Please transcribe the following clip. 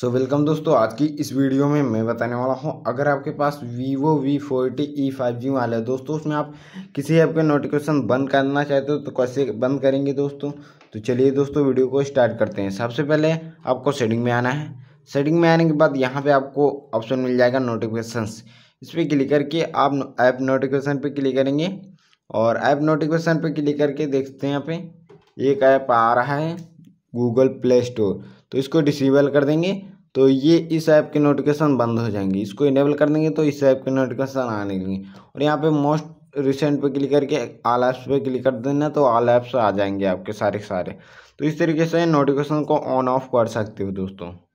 सो so, welcome दोस्तों आज की इस वीडियो में मैं बताने वाला हूं अगर आपके पास Vivo V forty E five G वाला है दोस्तों उसमें आप किसी ऐप के नोटिफिकेशन बंद करना चाहते हो तो कैसे बंद करेंगे दोस्तों तो चलिए दोस्तों वीडियो को स्टार्ट करते हैं सबसे पहले आपको सेटिंग में आना है सेटिंग में आने के बाद यहाँ पर आपको ऑप्शन मिल जाएगा नोटिफिकेशन इस पर क्लिक करके आप ऐप नोटिफिकेशन पर क्लिक करेंगे और ऐप नोटिफिकेशन पर क्लिक करके देखते हैं यहाँ पे एक ऐप आ रहा है गूगल प्ले स्टोर तो इसको डिसेबल कर देंगे तो ये इस ऐप के नोटिफिकेशन बंद हो जाएंगे इसको इनेबल कर देंगे तो इस ऐप के नोटिफिकेशन आने लगेंगे और यहाँ पे मोस्ट रिसेंट पे क्लिक करके आल ऐप्स पे क्लिक कर देना तो आल ऐप्स आ जाएंगे आपके सारे सारे तो इस तरीके से नोटिफिकेशन को ऑन ऑफ कर सकते हो दोस्तों